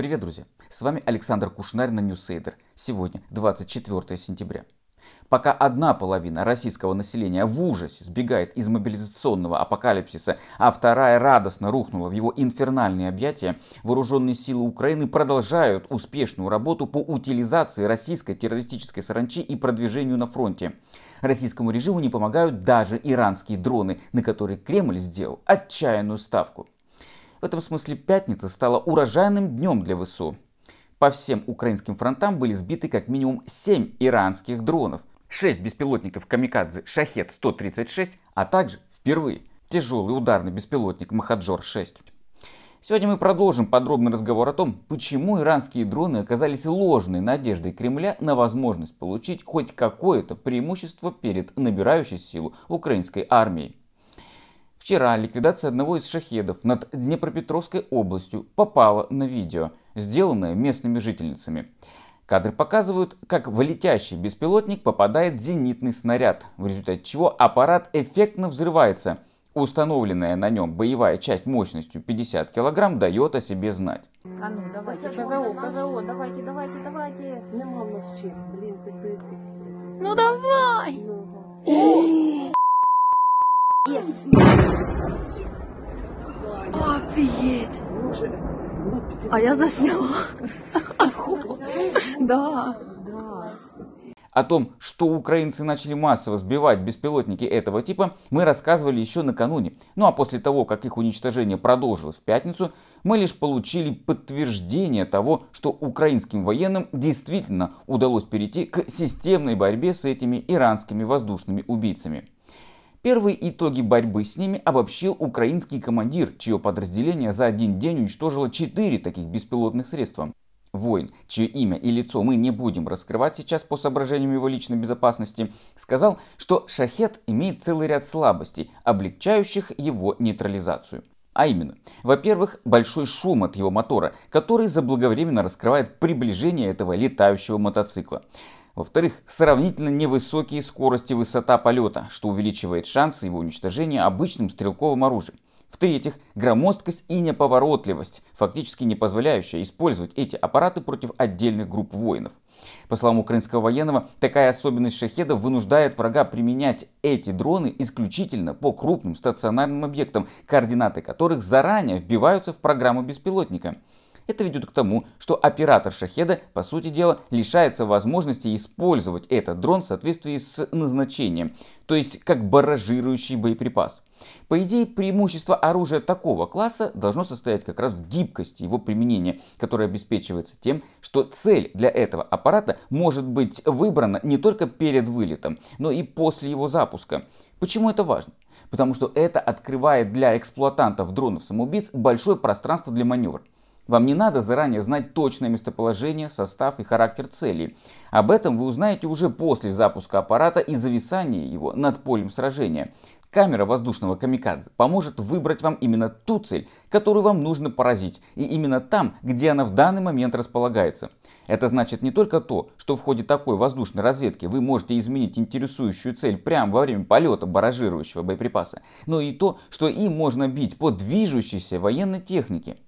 Привет, друзья! С вами Александр Кушнарь на Ньюсейдер. Сегодня 24 сентября. Пока одна половина российского населения в ужасе сбегает из мобилизационного апокалипсиса, а вторая радостно рухнула в его инфернальные объятия, вооруженные силы Украины продолжают успешную работу по утилизации российской террористической саранчи и продвижению на фронте. Российскому режиму не помогают даже иранские дроны, на которые Кремль сделал отчаянную ставку. В этом смысле пятница стала урожайным днем для ВСУ. По всем украинским фронтам были сбиты как минимум 7 иранских дронов, 6 беспилотников «Камикадзе» «Шахет-136», а также впервые тяжелый ударный беспилотник «Махаджор-6». Сегодня мы продолжим подробный разговор о том, почему иранские дроны оказались ложной надеждой Кремля на возможность получить хоть какое-то преимущество перед набирающей силу украинской армией. Вчера ликвидация одного из шахедов над Днепропетровской областью попала на видео, сделанное местными жительницами. Кадры показывают, как в летящий беспилотник попадает зенитный снаряд, в результате чего аппарат эффектно взрывается. Установленная на нем боевая часть мощностью 50 кг дает о себе знать. А ну, давайте, ПВО, ПВО, давайте, давайте, давайте. Нема в нас чим, блин, ты, ты, ты. Ну давай! Ну, давай. Офигеть! А я засняла. Да. О том, что украинцы начали массово сбивать беспилотники этого типа, мы рассказывали еще накануне. Ну а после того, как их уничтожение продолжилось в пятницу, мы лишь получили подтверждение того, что украинским военным действительно удалось перейти к системной борьбе с этими иранскими воздушными убийцами. Первые итоги борьбы с ними обобщил украинский командир, чье подразделение за один день уничтожило 4 таких беспилотных средства. Воин, чье имя и лицо мы не будем раскрывать сейчас по соображениям его личной безопасности, сказал, что шахет имеет целый ряд слабостей, облегчающих его нейтрализацию. А именно, во-первых, большой шум от его мотора, который заблаговременно раскрывает приближение этого летающего мотоцикла. Во-вторых, сравнительно невысокие скорости высота полета, что увеличивает шансы его уничтожения обычным стрелковым оружием. В-третьих, громоздкость и неповоротливость, фактически не позволяющая использовать эти аппараты против отдельных групп воинов. По словам украинского военного, такая особенность шахедов вынуждает врага применять эти дроны исключительно по крупным стационарным объектам, координаты которых заранее вбиваются в программу беспилотника. Это ведет к тому, что оператор шахеда, по сути дела, лишается возможности использовать этот дрон в соответствии с назначением, то есть как баражирующий боеприпас. По идее, преимущество оружия такого класса должно состоять как раз в гибкости его применения, которое обеспечивается тем, что цель для этого аппарата может быть выбрана не только перед вылетом, но и после его запуска. Почему это важно? Потому что это открывает для эксплуатантов дронов-самоубийц большое пространство для маневра. Вам не надо заранее знать точное местоположение, состав и характер цели. Об этом вы узнаете уже после запуска аппарата и зависания его над полем сражения. Камера воздушного камикадзе поможет выбрать вам именно ту цель, которую вам нужно поразить, и именно там, где она в данный момент располагается. Это значит не только то, что в ходе такой воздушной разведки вы можете изменить интересующую цель прямо во время полета баражирующего боеприпаса, но и то, что им можно бить по движущейся военной технике.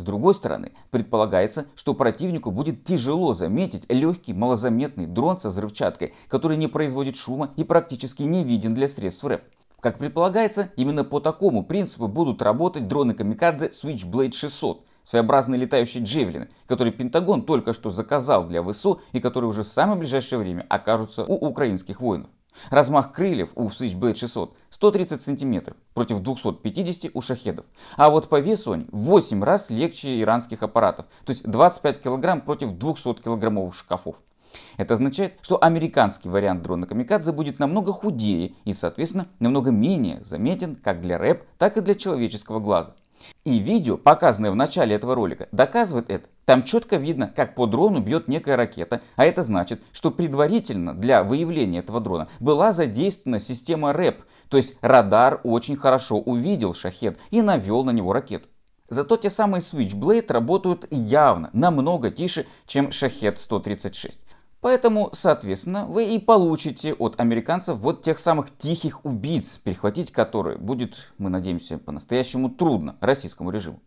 С другой стороны, предполагается, что противнику будет тяжело заметить легкий малозаметный дрон со взрывчаткой, который не производит шума и практически не виден для средств РЭП. Как предполагается, именно по такому принципу будут работать дроны Камикадзе Switchblade 600, своеобразные летающие джевелины, которые Пентагон только что заказал для ВСУ и которые уже в самое ближайшее время окажутся у украинских воинов. Размах крыльев у Switchblade 600 130 см против 250 у шахедов. А вот по весу они в 8 раз легче иранских аппаратов, то есть 25 кг против 200 килограммовых шкафов. Это означает, что американский вариант дрона Камикадзе будет намного худее и, соответственно, намного менее заметен как для рэп, так и для человеческого глаза. И видео, показанное в начале этого ролика, доказывает это. Там четко видно, как по дрону бьет некая ракета, а это значит, что предварительно для выявления этого дрона была задействована система РЭП, то есть радар очень хорошо увидел шахет и навел на него ракету. Зато те самые Switchblade работают явно намного тише, чем Шахет 136. Поэтому, соответственно, вы и получите от американцев вот тех самых тихих убийц, перехватить которые будет, мы надеемся, по-настоящему трудно российскому режиму.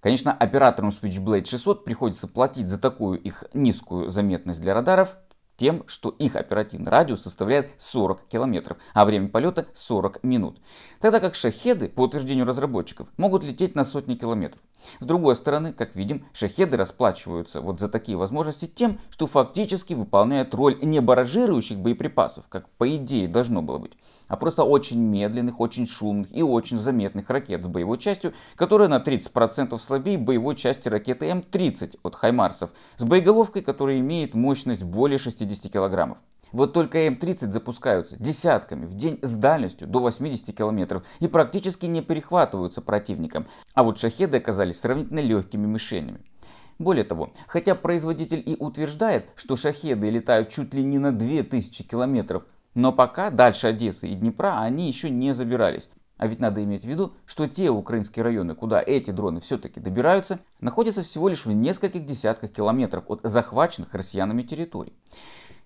Конечно, операторам Switchblade 600 приходится платить за такую их низкую заметность для радаров тем, что их оперативный радиус составляет 40 километров, а время полета 40 минут. Тогда как шахеды, по утверждению разработчиков, могут лететь на сотни километров. С другой стороны, как видим, шахеды расплачиваются вот за такие возможности тем, что фактически выполняют роль не баражирующих боеприпасов, как по идее должно было быть, а просто очень медленных, очень шумных и очень заметных ракет с боевой частью, которая на 30% слабее боевой части ракеты М-30 от Хаймарсов, с боеголовкой, которая имеет мощность более 60 50 килограммов. Вот только М-30 запускаются десятками в день с дальностью до 80 километров и практически не перехватываются противником, а вот шахеды оказались сравнительно легкими мишенями. Более того, хотя производитель и утверждает, что шахеды летают чуть ли не на 2000 километров, но пока дальше Одессы и Днепра они еще не забирались. А ведь надо иметь в виду, что те украинские районы, куда эти дроны все-таки добираются, находятся всего лишь в нескольких десятках километров от захваченных россиянами территорий.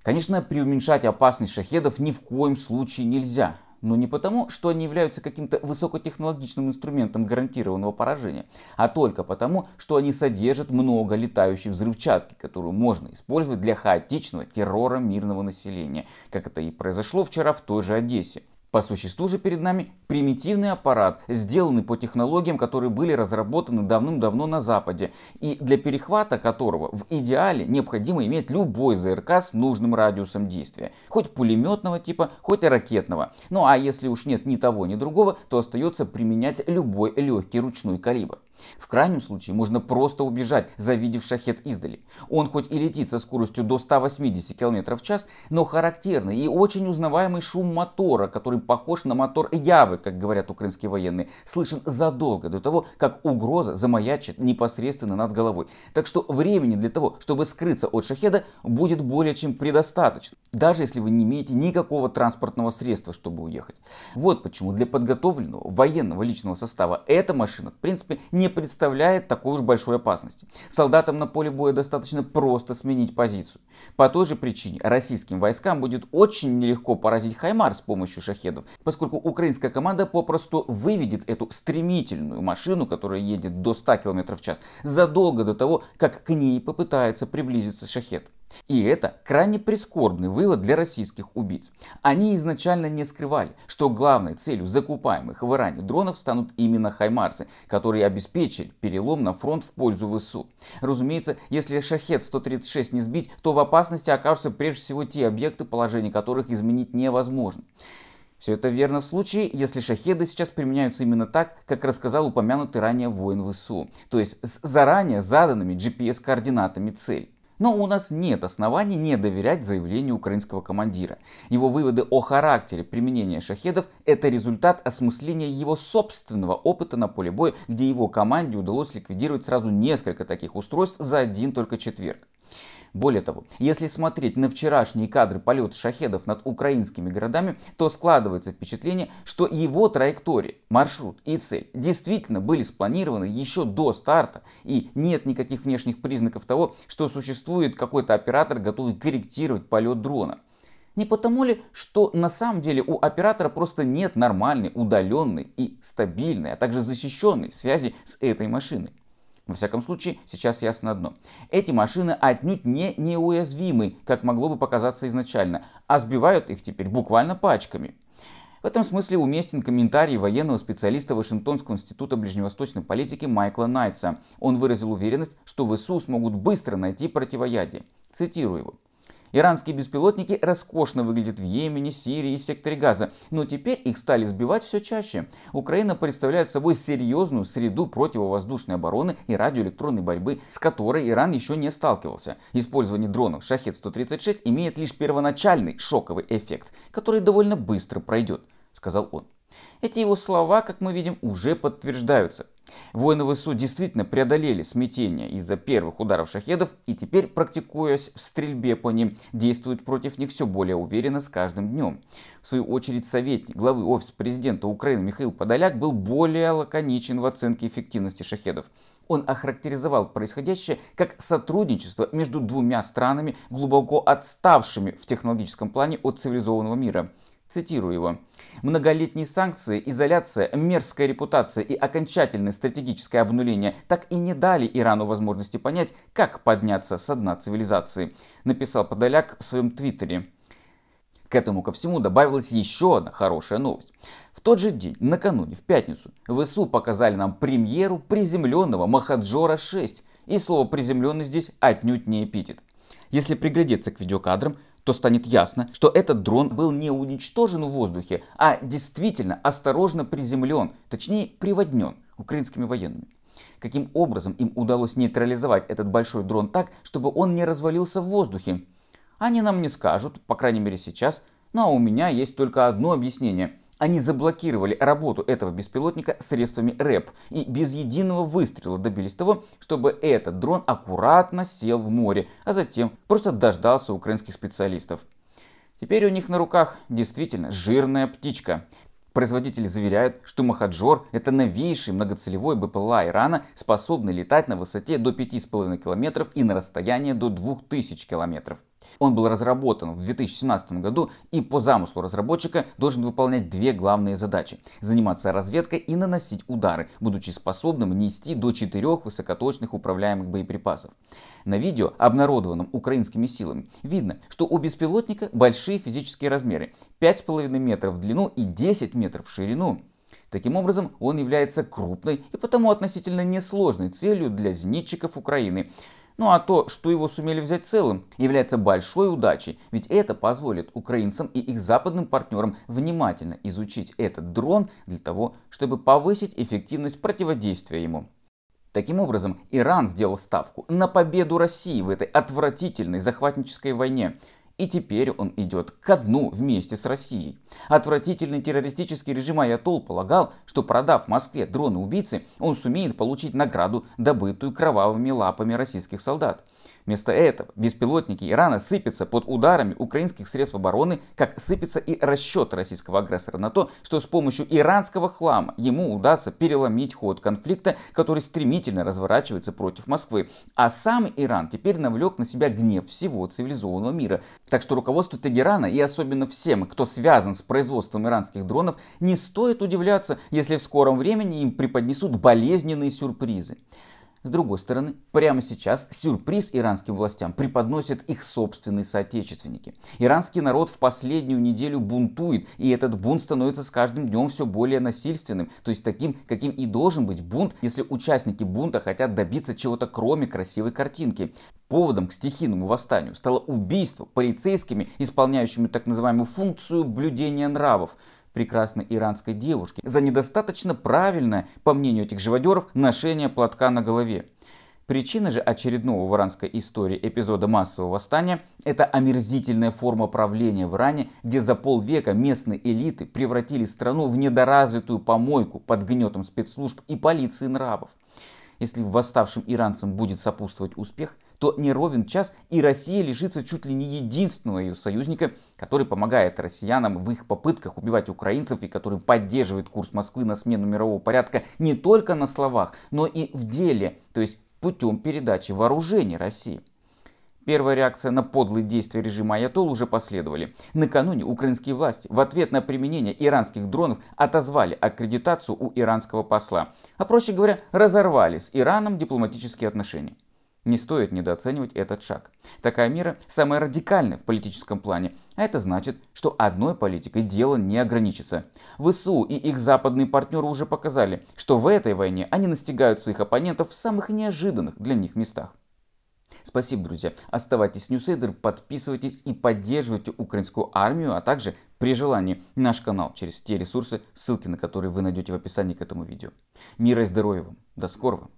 Конечно, преуменьшать опасность шахедов ни в коем случае нельзя. Но не потому, что они являются каким-то высокотехнологичным инструментом гарантированного поражения, а только потому, что они содержат много летающей взрывчатки, которую можно использовать для хаотичного террора мирного населения, как это и произошло вчера в той же Одессе. По существу же перед нами примитивный аппарат, сделанный по технологиям, которые были разработаны давным-давно на Западе, и для перехвата которого в идеале необходимо иметь любой ЗРК с нужным радиусом действия, хоть пулеметного типа, хоть и ракетного. Ну а если уж нет ни того, ни другого, то остается применять любой легкий ручной калибр. В крайнем случае можно просто убежать, завидев шахет издали. Он хоть и летит со скоростью до 180 км в час, но характерный и очень узнаваемый шум мотора, который похож на мотор Явы, как говорят украинские военные, слышен задолго до того, как угроза замаячит непосредственно над головой. Так что времени для того, чтобы скрыться от шахеда, будет более чем предостаточно даже если вы не имеете никакого транспортного средства, чтобы уехать. Вот почему для подготовленного военного личного состава эта машина, в принципе, не представляет такой уж большой опасности. Солдатам на поле боя достаточно просто сменить позицию. По той же причине российским войскам будет очень нелегко поразить Хаймар с помощью шахедов, поскольку украинская команда попросту выведет эту стремительную машину, которая едет до 100 км в час, задолго до того, как к ней попытается приблизиться шахед. И это крайне прискорбный вывод для российских убийц. Они изначально не скрывали, что главной целью закупаемых в Иране дронов станут именно хаймарсы, которые обеспечили перелом на фронт в пользу ВСУ. Разумеется, если Шахет-136 не сбить, то в опасности окажутся прежде всего те объекты, положение которых изменить невозможно. Все это верно в случае, если шахеды сейчас применяются именно так, как рассказал упомянутый ранее воин ВСУ, то есть с заранее заданными GPS-координатами цель. Но у нас нет оснований не доверять заявлению украинского командира. Его выводы о характере применения шахедов – это результат осмысления его собственного опыта на поле боя, где его команде удалось ликвидировать сразу несколько таких устройств за один только четверг. Более того, если смотреть на вчерашние кадры полета шахедов над украинскими городами, то складывается впечатление, что его траектория, маршрут и цель действительно были спланированы еще до старта, и нет никаких внешних признаков того, что существует какой-то оператор, готовый корректировать полет дрона. Не потому ли, что на самом деле у оператора просто нет нормальной, удаленной и стабильной, а также защищенной связи с этой машиной? Во всяком случае, сейчас ясно одно. Эти машины отнюдь не неуязвимы, как могло бы показаться изначально, а сбивают их теперь буквально пачками. В этом смысле уместен комментарий военного специалиста Вашингтонского института ближневосточной политики Майкла Найтса. Он выразил уверенность, что в ИСУ смогут быстро найти противоядие. Цитирую его. Иранские беспилотники роскошно выглядят в Йемене, Сирии и секторе Газа, но теперь их стали сбивать все чаще. Украина представляет собой серьезную среду противовоздушной обороны и радиоэлектронной борьбы, с которой Иран еще не сталкивался. Использование дронов «Шахет-136» имеет лишь первоначальный шоковый эффект, который довольно быстро пройдет, сказал он. Эти его слова, как мы видим, уже подтверждаются. Воины ВСУ действительно преодолели смятение из-за первых ударов шахедов и теперь, практикуясь в стрельбе по ним, действуют против них все более уверенно с каждым днем. В свою очередь советник главы Офиса президента Украины Михаил Подоляк был более лаконичен в оценке эффективности шахедов. Он охарактеризовал происходящее как сотрудничество между двумя странами, глубоко отставшими в технологическом плане от цивилизованного мира. Цитирую его. «Многолетние санкции, изоляция, мерзкая репутация и окончательное стратегическое обнуление так и не дали Ирану возможности понять, как подняться со дна цивилизации», написал Подоляк в своем твиттере. К этому ко всему добавилась еще одна хорошая новость. В тот же день, накануне, в пятницу, ВСУ показали нам премьеру приземленного Махаджора-6. И слово «приземленный» здесь отнюдь не эпитет. Если приглядеться к видеокадрам, то станет ясно, что этот дрон был не уничтожен в воздухе, а действительно осторожно приземлен, точнее приводнен украинскими военными. Каким образом им удалось нейтрализовать этот большой дрон так, чтобы он не развалился в воздухе? Они нам не скажут, по крайней мере сейчас, но ну, а у меня есть только одно объяснение – они заблокировали работу этого беспилотника средствами РЭП и без единого выстрела добились того, чтобы этот дрон аккуратно сел в море, а затем просто дождался украинских специалистов. Теперь у них на руках действительно жирная птичка. Производители заверяют, что Махаджор – это новейший многоцелевой БПЛА Ирана, способный летать на высоте до 5,5 км и на расстояние до 2000 км. Он был разработан в 2017 году и по замыслу разработчика должен выполнять две главные задачи – заниматься разведкой и наносить удары, будучи способным нести до четырех высокоточных управляемых боеприпасов. На видео, обнародованном украинскими силами, видно, что у беспилотника большие физические размеры – 5,5 метров в длину и 10 метров в ширину. Таким образом, он является крупной и потому относительно несложной целью для зенитчиков Украины – ну а то, что его сумели взять целым, является большой удачей, ведь это позволит украинцам и их западным партнерам внимательно изучить этот дрон для того, чтобы повысить эффективность противодействия ему. Таким образом, Иран сделал ставку на победу России в этой отвратительной захватнической войне, и теперь он идет ко дну вместе с Россией. Отвратительный террористический режим Аятол полагал, что продав Москве дроны-убийцы, он сумеет получить награду, добытую кровавыми лапами российских солдат. Вместо этого беспилотники Ирана сыпятся под ударами украинских средств обороны, как сыпется и расчет российского агрессора на то, что с помощью иранского хлама ему удастся переломить ход конфликта, который стремительно разворачивается против Москвы. А сам Иран теперь навлек на себя гнев всего цивилизованного мира. Так что руководству Тегерана и особенно всем, кто связан с производством иранских дронов, не стоит удивляться, если в скором времени им преподнесут болезненные сюрпризы. С другой стороны, прямо сейчас сюрприз иранским властям преподносят их собственные соотечественники. Иранский народ в последнюю неделю бунтует, и этот бунт становится с каждым днем все более насильственным, то есть таким, каким и должен быть бунт, если участники бунта хотят добиться чего-то кроме красивой картинки. Поводом к стихийному восстанию стало убийство полицейскими, исполняющими так называемую функцию блюдения нравов прекрасной иранской девушки за недостаточно правильное, по мнению этих живодеров, ношение платка на голове. Причина же очередного в иранской истории эпизода массового восстания – это омерзительная форма правления в Иране, где за полвека местные элиты превратили страну в недоразвитую помойку под гнетом спецслужб и полиции нравов. Если восставшим иранцам будет сопутствовать успех – то не ровен час и Россия лишится чуть ли не единственного ее союзника, который помогает россиянам в их попытках убивать украинцев и который поддерживает курс Москвы на смену мирового порядка не только на словах, но и в деле, то есть путем передачи вооружений России. Первая реакция на подлые действия режима Аятол уже последовали. Накануне украинские власти в ответ на применение иранских дронов отозвали аккредитацию у иранского посла, а проще говоря, разорвали с Ираном дипломатические отношения. Не стоит недооценивать этот шаг. Такая мера самая радикальная в политическом плане, а это значит, что одной политикой дело не ограничится. ВСУ и их западные партнеры уже показали, что в этой войне они настигают своих оппонентов в самых неожиданных для них местах. Спасибо, друзья. Оставайтесь с Ньюсейдер, подписывайтесь и поддерживайте украинскую армию, а также при желании наш канал через те ресурсы, ссылки на которые вы найдете в описании к этому видео. Мира и здоровья вам. До скорого.